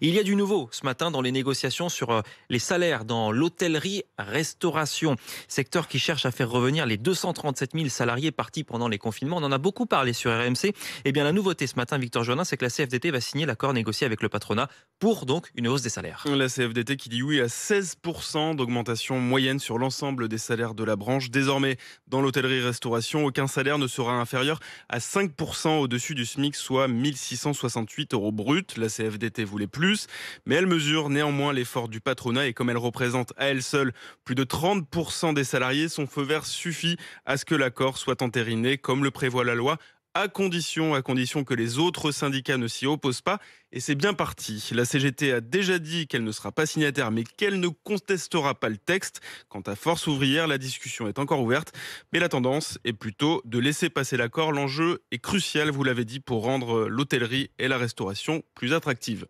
il y a du nouveau ce matin dans les négociations sur euh, les salaires dans l'hôtellerie-restauration, secteur qui cherche à faire revenir les 237 000 salariés partis pendant les confinements. On en a beaucoup parlé sur RMC. Eh bien, la nouveauté ce matin, Victor Joannin, c'est que la CFDT va signer l'accord négocié avec le patronat pour donc une hausse des salaires. La CFDT qui dit oui à 16% d'augmentation moyenne sur l'ensemble des salaires de la branche. Désormais, dans l'hôtellerie-restauration, aucun salaire ne sera inférieur à 5% au-dessus du SMIC, soit 1668 euros brut. La CFDT voulait plus, mais elle mesure néanmoins l'effort du patronat et comme elle représente à elle seule plus de 30% des salariés, son feu vert suffit à ce que l'accord soit entériné, comme le prévoit la loi à condition, à condition que les autres syndicats ne s'y opposent pas. Et c'est bien parti. La CGT a déjà dit qu'elle ne sera pas signataire, mais qu'elle ne contestera pas le texte. Quant à Force ouvrière, la discussion est encore ouverte, mais la tendance est plutôt de laisser passer l'accord. L'enjeu est crucial, vous l'avez dit, pour rendre l'hôtellerie et la restauration plus attractives.